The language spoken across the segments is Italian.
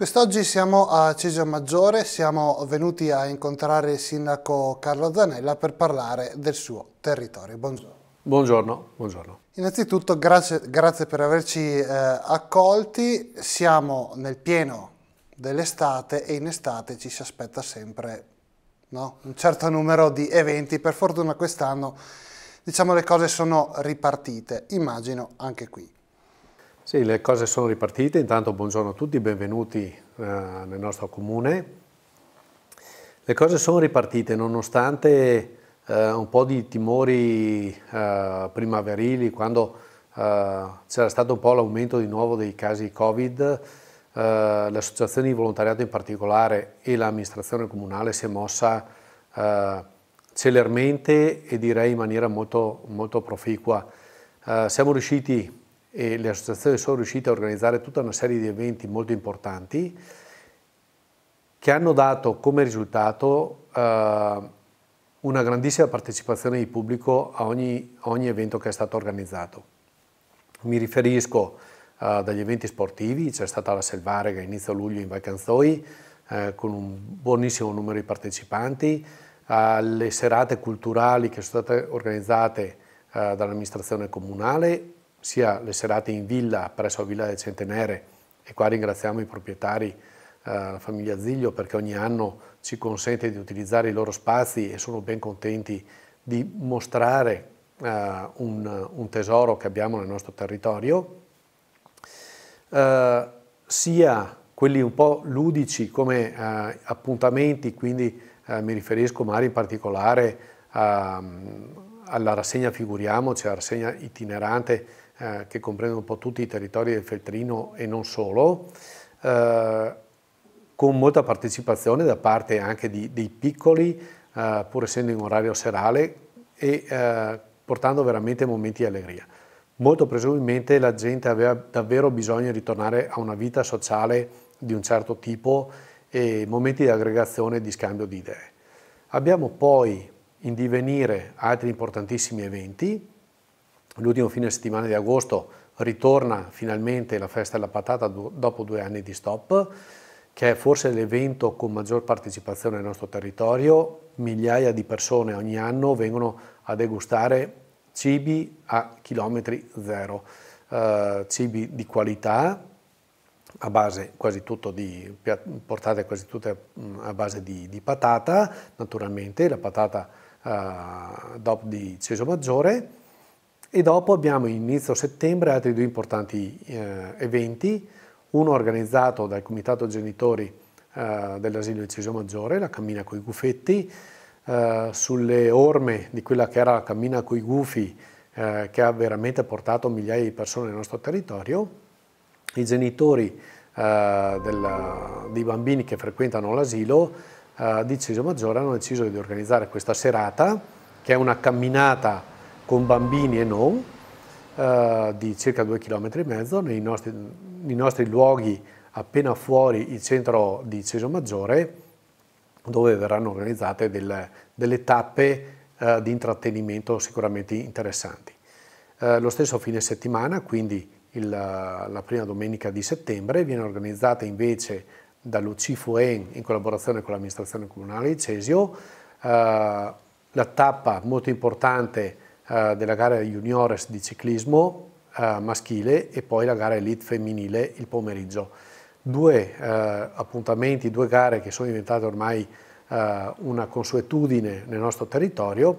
Quest'oggi siamo a Cesio Maggiore, siamo venuti a incontrare il sindaco Carlo Zanella per parlare del suo territorio. Buongiorno. Buongiorno, buongiorno. Innanzitutto grazie, grazie per averci eh, accolti, siamo nel pieno dell'estate e in estate ci si aspetta sempre no? un certo numero di eventi, per fortuna quest'anno diciamo le cose sono ripartite, immagino anche qui. Sì, le cose sono ripartite. Intanto buongiorno a tutti, benvenuti eh, nel nostro comune. Le cose sono ripartite nonostante eh, un po' di timori eh, primaverili quando eh, c'era stato un po' l'aumento di nuovo dei casi Covid. Eh, le associazioni di volontariato in particolare e l'amministrazione comunale si è mossa eh, celermente e direi in maniera molto, molto proficua. siamo riusciti e le associazioni sono riuscite a organizzare tutta una serie di eventi molto importanti che hanno dato come risultato eh, una grandissima partecipazione di pubblico a ogni, ogni, evento che è stato organizzato. Mi riferisco eh, dagli eventi sportivi, c'è stata la Selvarega inizio luglio in Valcanzoi eh, con un buonissimo numero di partecipanti, alle serate culturali che sono state organizzate eh, dall'amministrazione comunale sia le serate in villa presso Villa del Centenere e qua ringraziamo i proprietari, eh, la famiglia Ziglio perché ogni anno ci consente di utilizzare i loro spazi e sono ben contenti di mostrare eh, un, un tesoro che abbiamo nel nostro territorio, eh, sia quelli un po' ludici come appuntamenti, quindi mi riferisco magari in particolare a ehm, alla rassegna Figuriamoci, alla rassegna itinerante eh, che comprendono un po' tutti i territori del Feltrino e non solo, eh, con molta partecipazione da parte anche di, dei piccoli, eh, pur essendo in orario serale, e eh, portando veramente momenti di allegria. Molto presumibilmente la gente aveva davvero bisogno di ritornare a una vita sociale di un certo tipo e momenti di aggregazione e di scambio di idee. Abbiamo poi in divenire altri importantissimi eventi, l'ultimo fine settimana di agosto ritorna finalmente la festa della patata dopo due anni di stop, che è forse l'evento con maggior partecipazione nel nostro territorio. Migliaia di persone ogni anno vengono a degustare cibi a chilometri zero, eh, cibi di qualità a base quasi tutto di portate quasi tutte mm, a base di, di patata, naturalmente la patata eh, DOP di Ceso Maggiore e dopo abbiamo inizio settembre altri due importanti eh, eventi, uno organizzato dal Comitato Genitori eh, dell'Asilo Inciso Maggiore, la Cammina coi Gufetti, eh, sulle orme di quella che era la Cammina coi Gufi, eh, che ha veramente portato migliaia di persone nel nostro territorio. I genitori eh, della, dei bambini che frequentano l'asilo eh, di Ciso Maggiore hanno deciso di organizzare questa serata, che è una camminata con bambini e non, eh, di circa 2,5 km nei nostri, nei nostri luoghi appena fuori il centro di Ceso Maggiore, dove verranno organizzate delle, delle tappe eh, di intrattenimento sicuramente interessanti. Eh, lo stesso fine settimana, quindi il, la prima domenica di settembre, viene organizzata invece dall'UCIFUEN in collaborazione con l'amministrazione comunale di Cesio, eh, la tappa molto importante eh, della gara juniores di ciclismo eh, maschile e poi la gara elite femminile il pomeriggio. Due eh, appuntamenti, due gare che sono diventate ormai eh, una consuetudine nel nostro territorio,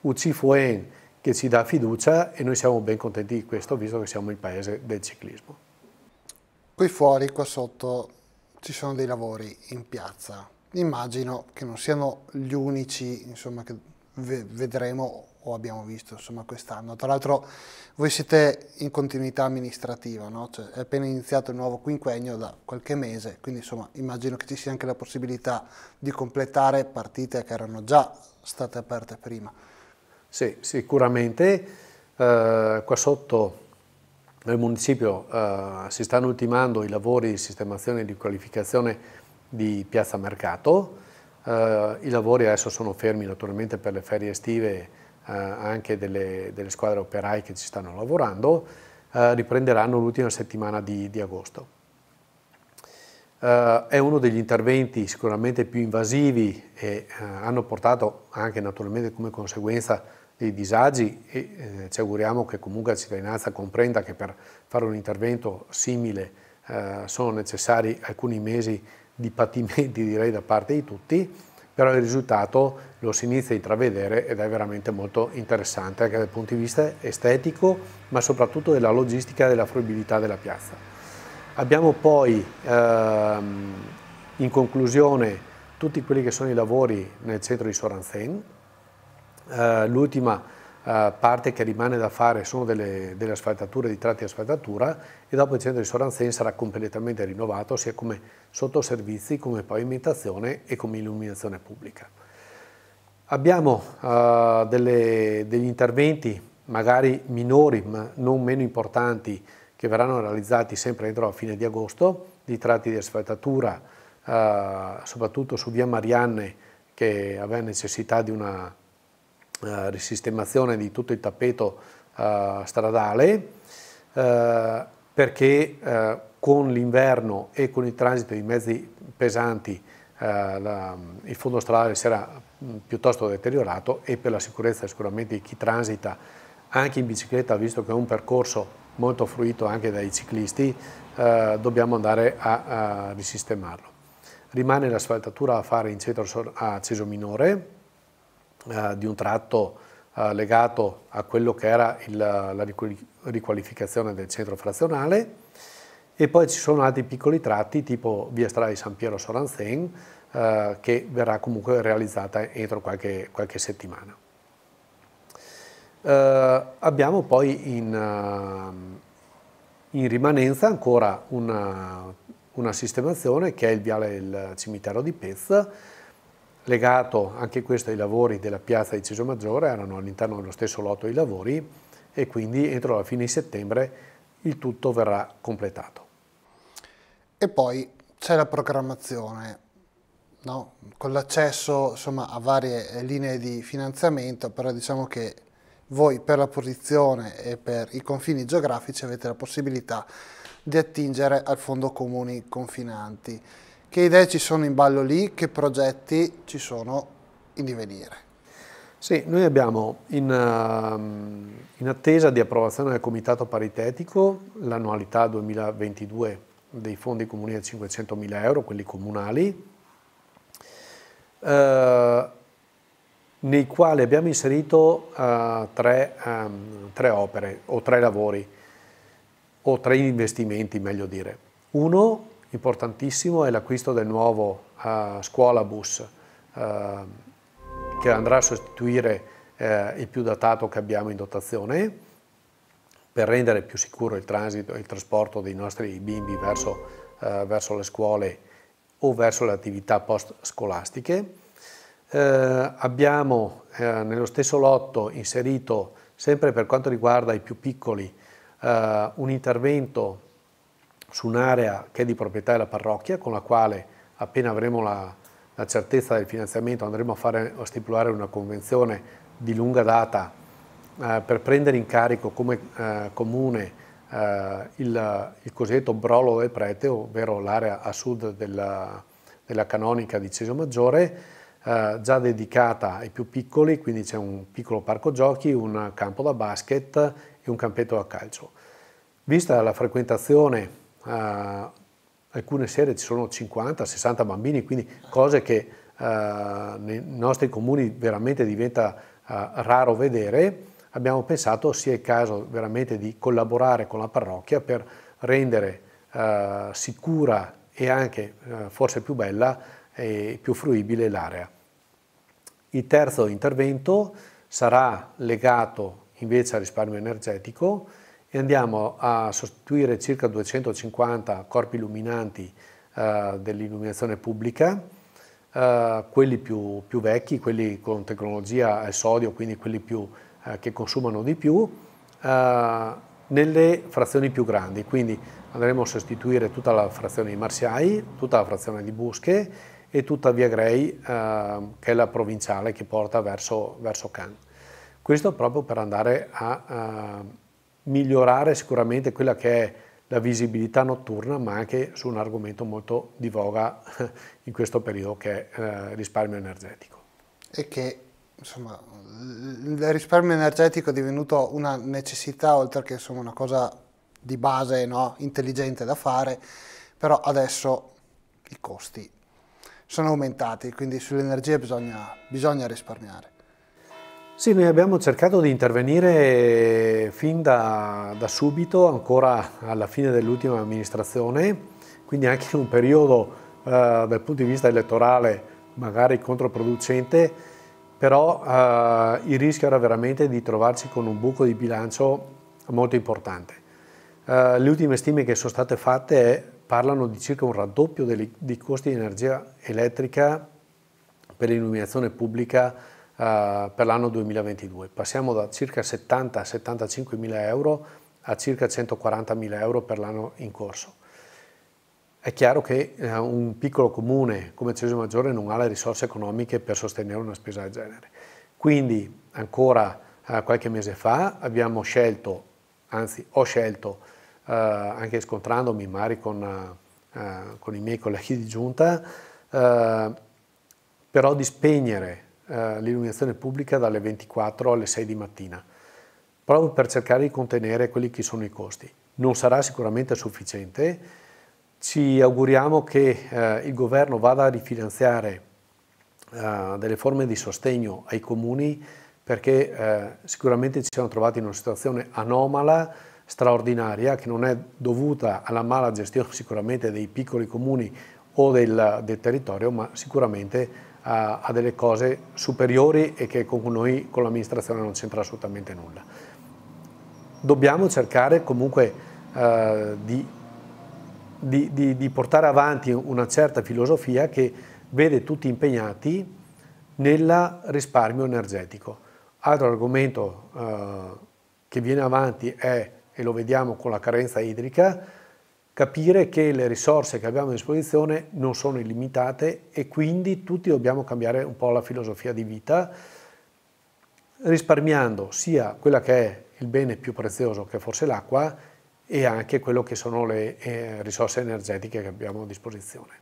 UC Fuen che ci dà fiducia e noi siamo ben contenti di questo visto che siamo il paese del ciclismo. Qui fuori, qua sotto, ci sono dei lavori in piazza. Immagino che non siano gli unici insomma, che vedremo o abbiamo visto insomma quest'anno. Tra l'altro voi siete in continuità amministrativa, no? cioè, è appena iniziato il nuovo quinquennio da qualche mese, quindi insomma immagino che ci sia anche la possibilità di completare partite che erano già state aperte prima. Sì, sicuramente eh, qua sotto nel municipio eh, si stanno ultimando i lavori di sistemazione e di qualificazione di Piazza Mercato, eh, i lavori adesso sono fermi naturalmente per le ferie estive eh, anche delle, delle, squadre operai che ci stanno lavorando, eh, riprenderanno l'ultima settimana di, di agosto. Uh, è uno degli interventi sicuramente più invasivi e uh, hanno portato anche naturalmente come conseguenza dei disagi e eh, ci auguriamo che comunque la cittadinanza comprenda che per fare un intervento simile uh, sono necessari alcuni mesi di patimenti direi da parte di tutti però il risultato lo si inizia a intravedere ed è veramente molto interessante anche dal punto di vista estetico, ma soprattutto della logistica e della fruibilità della piazza. Abbiamo poi ehm, in conclusione tutti quelli che sono i lavori nel centro di Soranzen, eh, l'ultima eh, parte che rimane da fare sono delle, delle asfaltature, di tratti di asfaltatura e dopo il centro di Soranzen sarà completamente rinnovato sia come sottoservizi, come pavimentazione e come illuminazione pubblica. Abbiamo eh, delle, degli interventi magari minori ma non meno importanti che verranno realizzati sempre entro la fine di agosto, di tratti di asfaltatura, eh, soprattutto su via Marianne che aveva necessità di una risistemazione di tutto il tappeto eh, stradale eh, perché eh, con l'inverno e con il transito di mezzi pesanti eh, la, il fondo stradale si era mh, mm, piuttosto deteriorato e per la sicurezza sicuramente di chi transita anche in bicicletta, visto che è un percorso molto fruito anche dai ciclisti, eh, dobbiamo andare a, a risistemarlo. Rimane la sfaltatura a fare in centro a Ceso Minore, eh, di un tratto eh, legato a quello che era il, la riqualificazione del centro frazionale e poi ci sono altri piccoli tratti tipo via strada di San Piero Soranzen eh, che verrà comunque realizzata entro qualche, qualche settimana. Eh, abbiamo poi in, ehm, in rimanenza ancora una, una sistemazione che è il viale del cimitero di Pezza legato anche questo ai lavori della piazza di Ceso Maggiore, erano all'interno dello stesso lotto i lavori e quindi entro la fine di settembre il tutto verrà completato. E poi c'è la programmazione, no? con l'accesso a varie linee di finanziamento, però diciamo che voi per la posizione e per i confini geografici avete la possibilità di attingere al fondo comuni confinanti che idee ci sono in ballo lì, che progetti ci sono in divenire. Sì, noi abbiamo in, ehm, in attesa di approvazione del Comitato Paritetico l'annualità 2022 dei fondi comuni da mila euro, quelli comunali, eh, nei quali abbiamo inserito eh, tre, ehm, tre opere o tre lavori o tre investimenti, meglio dire. Uno Importantissimo è l'acquisto del nuovo uh, eh, scuolabus uh, eh, che andrà a sostituire uh, il più datato che abbiamo in dotazione per rendere più sicuro il transito e il trasporto dei nostri bimbi verso, verso, le scuole o verso le attività post scolastiche. abbiamo nello stesso lotto inserito, sempre per quanto riguarda i più piccoli, un intervento su un'area che è di proprietà della parrocchia, con la quale appena avremo la, la certezza del finanziamento andremo a, fare, a, stipulare una convenzione di lunga data eh, per prendere in carico come eh, comune eh, il, il, cosiddetto brolo del prete, ovvero l'area a sud della, della canonica di Ceso Maggiore, eh, già dedicata ai più piccoli, quindi c'è un piccolo parco giochi, un campo da basket e un campetto da calcio. Vista la frequentazione uh, alcune sere ci sono 50-60 bambini, quindi cose che uh, nei nostri comuni veramente diventa uh, raro vedere, abbiamo pensato sia il caso veramente di collaborare con la parrocchia per rendere sicura e anche forse più bella e più fruibile l'area. Il terzo intervento sarà legato invece al risparmio energetico, e andiamo a sostituire circa 250 corpi illuminanti eh, dell'illuminazione pubblica, eh, quelli più, più, vecchi, quelli con tecnologia al sodio, quindi quelli più, eh, che consumano di più, eh, nelle frazioni più grandi, quindi andremo a sostituire tutta la frazione di Marsiai, tutta la frazione di Busche e tutta Via Grey, eh, che è la provinciale che porta verso, verso Cannes. Questo proprio per andare a, a eh, migliorare sicuramente quella che è la visibilità notturna, ma anche su un argomento molto di voga in questo periodo che è il eh, risparmio energetico. E che insomma, il risparmio energetico è divenuto una necessità, oltre che insomma, una cosa di base no? intelligente da fare, però adesso i costi sono aumentati, quindi sull'energia bisogna, bisogna risparmiare. Sì, noi abbiamo cercato di intervenire fin da, da subito, ancora alla fine dell'ultima amministrazione, quindi anche in un periodo eh, dal punto di vista elettorale magari controproducente, però eh, il rischio era veramente di trovarci con un buco di bilancio molto importante. Eh, le ultime stime che sono state fatte parlano di circa un raddoppio dei, dei costi di energia elettrica per l'illuminazione pubblica eh, per l'anno 2022. Passiamo da circa 70 75 mila euro a circa 140 mila euro per l'anno in corso. È chiaro che eh, un piccolo comune come Cesio Maggiore non ha le risorse economiche per sostenere una spesa del genere. Quindi ancora eh, qualche mese fa abbiamo scelto, anzi ho scelto, anche scontrandomi magari con, con i miei colleghi di giunta, però di spegnere eh, l'illuminazione pubblica dalle 24 alle 6 di mattina, proprio per cercare di contenere quelli che sono i costi. Non sarà sicuramente sufficiente, ci auguriamo che eh, il governo vada a rifinanziare eh, delle forme di sostegno ai comuni perché eh, sicuramente ci siamo trovati in una situazione anomala straordinaria che non è dovuta alla mala gestione sicuramente dei piccoli comuni o del, del territorio, ma sicuramente a, delle cose superiori e che con noi, con l'amministrazione, non c'entra assolutamente nulla. Dobbiamo cercare comunque eh, di, di, di, di portare avanti una certa filosofia che vede tutti impegnati nel risparmio energetico. Altro argomento eh, che viene avanti è, e lo vediamo con la carenza idrica, capire che le risorse che abbiamo a disposizione non sono illimitate e quindi tutti dobbiamo cambiare un po' la filosofia di vita risparmiando sia quella che è il bene più prezioso che è forse l'acqua e anche quello che sono le eh, risorse energetiche che abbiamo a disposizione.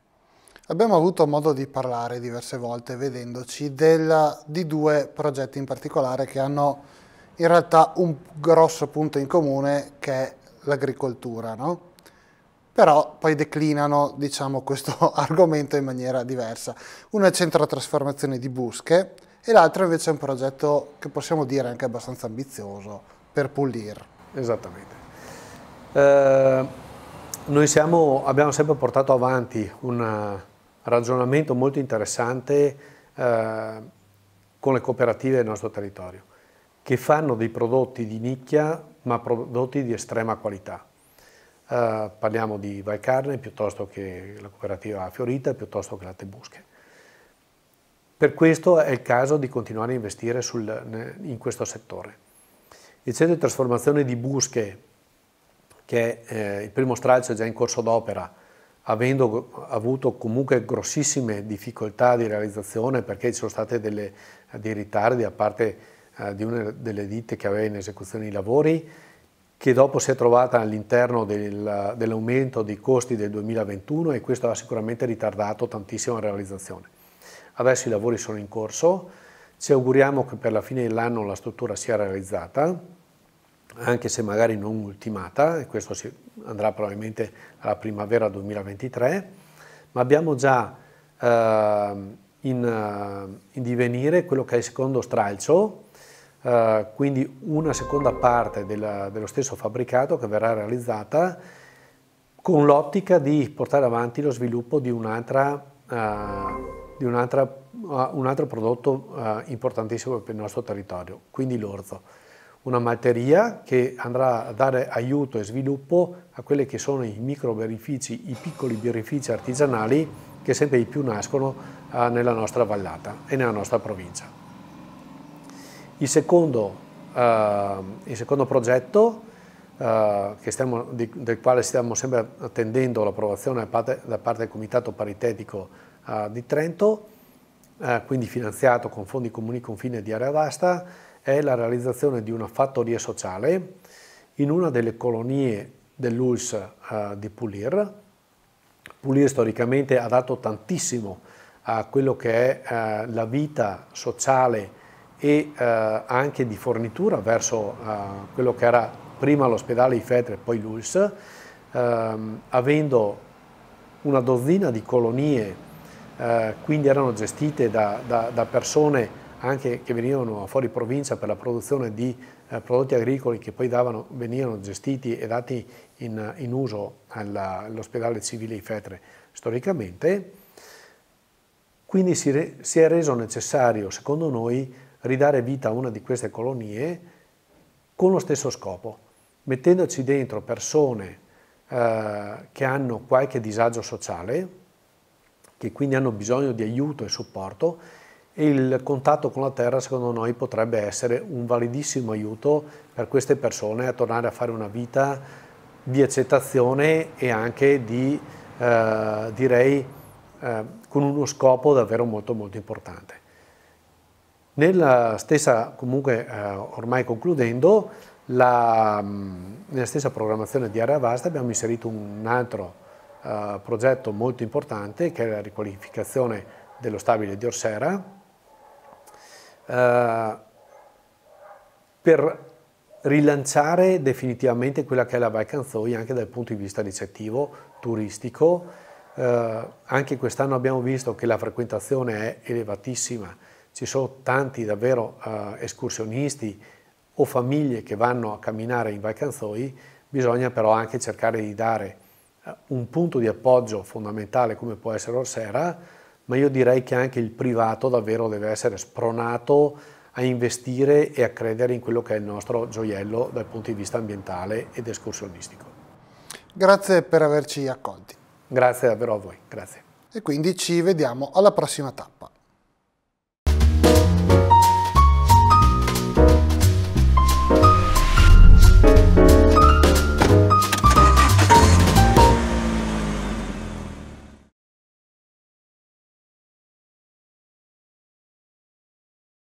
Abbiamo avuto modo di parlare diverse volte vedendoci della, di due progetti in particolare che hanno in realtà un grosso punto in comune che è l'agricoltura, no? però poi declinano diciamo, questo argomento in maniera diversa. Uno è il centro trasformazione di busche e l'altro invece è un progetto che possiamo dire anche abbastanza ambizioso per Pullir. Esattamente. Eh, noi siamo, abbiamo sempre portato avanti un ragionamento molto interessante eh, con le cooperative del nostro territorio, che fanno dei prodotti di nicchia ma prodotti di estrema qualità eh, parliamo di Valcarne piuttosto che la cooperativa Fiorita, piuttosto che Latte Busche. Per questo è il caso di continuare a investire sul, in questo settore. Il centro di trasformazione di Busche, che è eh, il primo stralcio già in corso d'opera, avendo avuto comunque grossissime difficoltà di realizzazione perché ci sono stati dei ritardi da parte eh, di una delle ditte che aveva in esecuzione i lavori, che dopo si è trovata all'interno del, dell'aumento dei costi del 2021 e questo ha sicuramente ritardato tantissimo la realizzazione. Adesso i lavori sono in corso, ci auguriamo che per la fine dell'anno la struttura sia realizzata, anche se magari non ultimata, e questo andrà probabilmente alla primavera 2023, ma abbiamo già ehm, eh, in, in divenire quello che è il secondo stralcio, eh, quindi una seconda parte della, dello stesso fabbricato che verrà realizzata con l'ottica di portare avanti lo sviluppo di, un'altra, eh, di un'altra, eh, un altro prodotto eh, importantissimo per il nostro territorio, quindi l'orzo. Una malteria che andrà a dare aiuto e sviluppo a quelli che sono i micro birrifici, i piccoli birrifici artigianali che sempre di più nascono eh, nella nostra vallata e nella nostra provincia. Il secondo, uh, il secondo progetto uh, stiamo, di, del quale stiamo sempre attendendo l'approvazione da parte, da parte del Comitato Paritetico uh, di Trento, quindi finanziato con fondi comuni confine di area vasta, è la realizzazione di una fattoria sociale in una delle colonie dell'ULS di Pulir. Pulir storicamente ha dato tantissimo a quello che è la vita sociale e eh, anche di fornitura verso eh, quello che era prima l'ospedale Ifetre e poi l'ULS, ehm, avendo una dozzina di colonie, eh, quindi erano gestite da, da, da, persone anche che venivano fuori provincia per la produzione di eh, prodotti agricoli che poi davano, venivano gestiti e dati in, in uso all'ospedale civile Ifetre storicamente. Quindi si, re, si è reso necessario, secondo noi, ridare vita a una di queste colonie con lo stesso scopo, mettendoci dentro persone eh, che hanno qualche disagio sociale, che quindi hanno bisogno di aiuto e supporto e il contatto con la terra secondo noi potrebbe essere un validissimo aiuto per queste persone a tornare a fare una vita di accettazione e anche di, eh, direi, eh, con uno scopo davvero molto molto importante. Nella stessa, comunque eh, ormai concludendo, la, mm, nella stessa programmazione di Area Vasta abbiamo inserito un altro eh, progetto molto importante che è la riqualificazione dello stabile di Orsera eh, per rilanciare definitivamente quella che è la Val Canzoia anche dal punto di vista ricettivo, turistico. Eh, anche quest'anno abbiamo visto che la frequentazione è elevatissima ci sono tanti davvero eh, escursionisti o famiglie che vanno a camminare in Val Canzoi, bisogna però anche cercare di dare eh, un punto di appoggio fondamentale come può essere Orsera, ma io direi che anche il privato davvero deve essere spronato a investire e a credere in quello che è il nostro gioiello dal punto di vista ambientale ed escursionistico. Grazie per averci accolti. Grazie davvero a voi, grazie. E quindi ci vediamo alla prossima tappa.